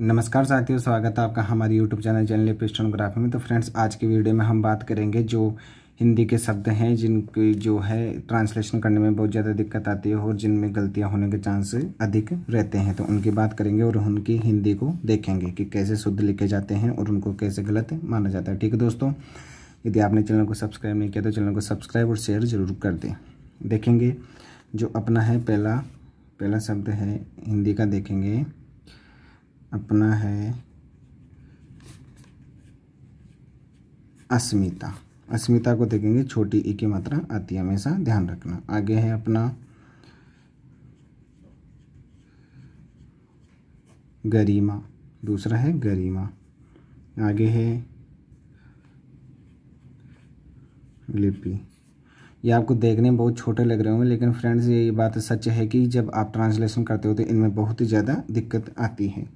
नमस्कार साथियों स्वागत है आपका हमारे YouTube चैनल चैनल पिस्टोनोग्राफी में तो फ्रेंड्स आज की वीडियो में हम बात करेंगे जो हिंदी के शब्द हैं जिनकी जो है ट्रांसलेशन करने में बहुत ज़्यादा दिक्कत आती है और जिनमें गलतियां होने के चांस अधिक रहते हैं तो उनकी बात करेंगे और उनकी हिंदी को देखेंगे कि कैसे शुद्ध लिखे जाते हैं और उनको कैसे गलत माना जाता है ठीक है दोस्तों यदि आपने चैनल को सब्सक्राइब नहीं किया तो चैनल को सब्सक्राइब और शेयर ज़रूर कर दें देखेंगे जो अपना है पहला पहला शब्द है हिंदी का देखेंगे अपना है अस्मिता अस्मिता को देखेंगे छोटी ई की मात्रा आती है हमेशा ध्यान रखना आगे है अपना गरिमा दूसरा है गरिमा आगे है लिपि ये आपको देखने में बहुत छोटे लग रहे होंगे लेकिन फ्रेंड्स ये बात सच है कि जब आप ट्रांसलेशन करते हो तो इनमें बहुत ही ज़्यादा दिक्कत आती है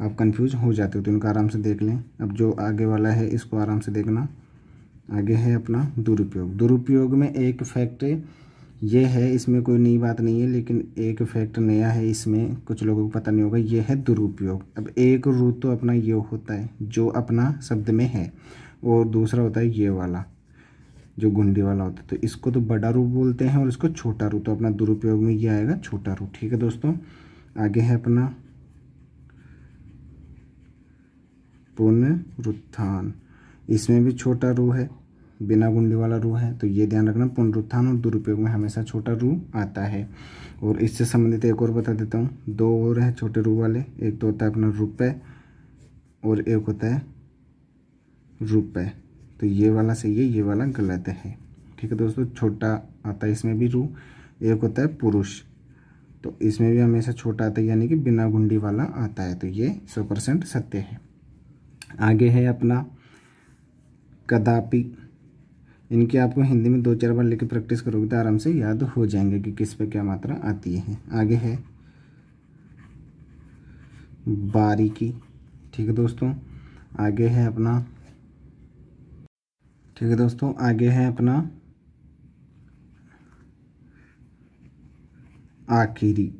आप कंफ्यूज हो जाते हो तो इनको आराम से देख लें अब जो आगे वाला है इसको आराम से देखना आगे है अपना दुरुपयोग दुरुपयोग में एक फैक्ट ये है इसमें कोई नई बात नहीं है लेकिन एक फैक्ट नया है इसमें कुछ लोगों को पता नहीं होगा ये है दुरुपयोग अब एक रू तो अपना ये होता है जो अपना शब्द में है और दूसरा होता है ये वाला जो गुंडी वाला होता है तो इसको तो बड़ा रू बोलते हैं और इसको छोटा रू तो अपना दुरुपयोग में ये आएगा छोटा रू ठीक है दोस्तों आगे है अपना पुनरुत्थान इसमें भी छोटा रू है बिना गुंडी वाला रू है तो ये ध्यान रखना पुनरुत्थान और दुरुपयोग में हमेशा छोटा रू आता है और इससे संबंधित एक और बता देता हूँ दो और हैं छोटे रू वाले एक तो होता है अपना रुपये और एक होता है रुपये तो ये वाला सही है ये वाला गलत है ठीक है दोस्तों छोटा आता है इसमें भी रू एक होता है पुरुष तो इसमें भी हमेशा छोटा आता है यानी कि बिना गुंडी वाला आता है तो ये सौ परसेंट सत्य है आगे है अपना कदापि इनके आपको हिंदी में दो चार बार लेके प्रैक्टिस करोगे तो आराम से याद हो जाएंगे कि किस पे क्या मात्रा आती है आगे है बारीकी ठीक है दोस्तों आगे है अपना ठीक है दोस्तों आगे है अपना आखिरी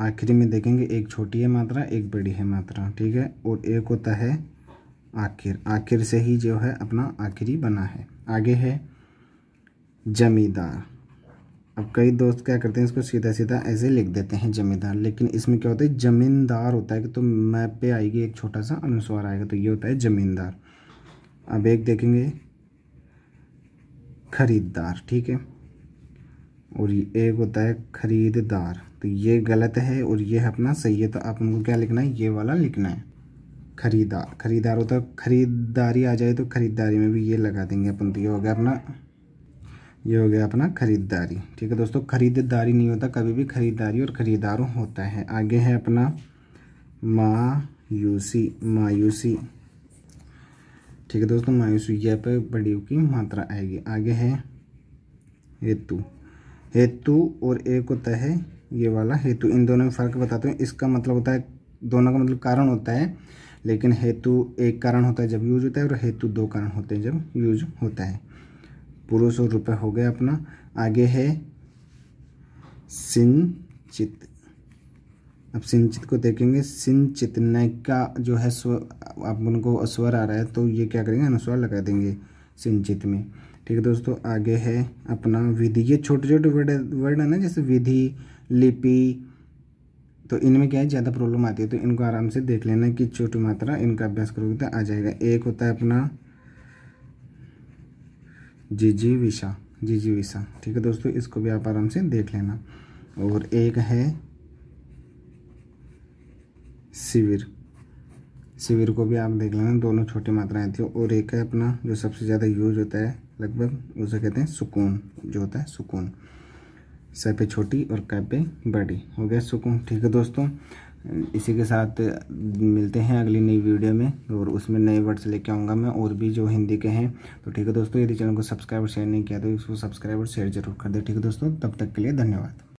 आखिरी में देखेंगे एक छोटी है मात्रा एक बड़ी है मात्रा ठीक है और एक होता है आखिर आखिर से ही जो है अपना आखिरी बना है आगे है जमींदार अब कई दोस्त क्या करते हैं इसको सीधा सीधा ऐसे लिख देते हैं जमींदार लेकिन इसमें क्या होता है ज़मींदार होता है कि तो मैप पे आएगी एक छोटा सा अनुस्वार आएगा तो ये होता है ज़मींदार अब एक देखेंगे खरीददार ठीक है और ये एक होता है खरीददार तो ये गलत है और ये अपना सही है तो आप उनको क्या लिखना है ये वाला लिखना है खरीदार खरीदार होता है खरीदारी आ जाए तो खरीदारी में भी ये लगा देंगे अपन तो ये हो गया अपना ये हो गया अपना खरीदारी ठीक है दोस्तों खरीदारी नहीं होता कभी भी खरीदारी और खरीदारों होता है आगे है अपना मायूसी मायूसी ठीक है दोस्तों मायूसी यह पर बड़ी की मात्रा आएगी आगे है हेतु हेतु और एक होता है ये वाला हेतु इन दोनों में फ़र्क बताते हैं इसका मतलब होता है दोनों का मतलब कारण होता है लेकिन हेतु एक कारण होता है जब यूज होता है और हेतु दो कारण होते हैं जब यूज होता है पुरुष और रुपये हो गया अपना आगे है सिंचित अब सिंचित को देखेंगे सिंचित का जो है स्व आप उनको स्वर आ रहा है तो ये क्या करेंगे अनुस्वर लगा देंगे सिंचित में ठीक है दोस्तों आगे है अपना विधि ये छोटे छोटे वर्ड वर्ड है ना जैसे विधि लिपि तो इनमें क्या है ज़्यादा प्रॉब्लम आती है तो इनको आराम से देख लेना कि छोटी मात्रा इनका अभ्यास करोगे तो आ जाएगा एक होता है अपना जी जी विशा जी जी विशा ठीक है दोस्तों इसको भी आप आराम से देख लेना और एक है शिविर शिविर को भी आप देख लेना दोनों छोटी मात्राएं है और एक है अपना जो सबसे ज़्यादा यूज होता है लगभग उसे कहते हैं सुकून जो होता है सुकून सर पे छोटी और कैप पे बड़ी हो गया सुकून ठीक है दोस्तों इसी के साथ मिलते हैं अगली नई वीडियो में और उसमें नए वर्ड्स लेके आऊँगा मैं और भी जो हिंदी के हैं तो ठीक है दोस्तों यदि चैनल को सब्सक्राइब और शेयर नहीं किया तो इसको सब्सक्राइब और शेयर जरूर कर दे ठीक है दोस्तों तब तक के लिए धन्यवाद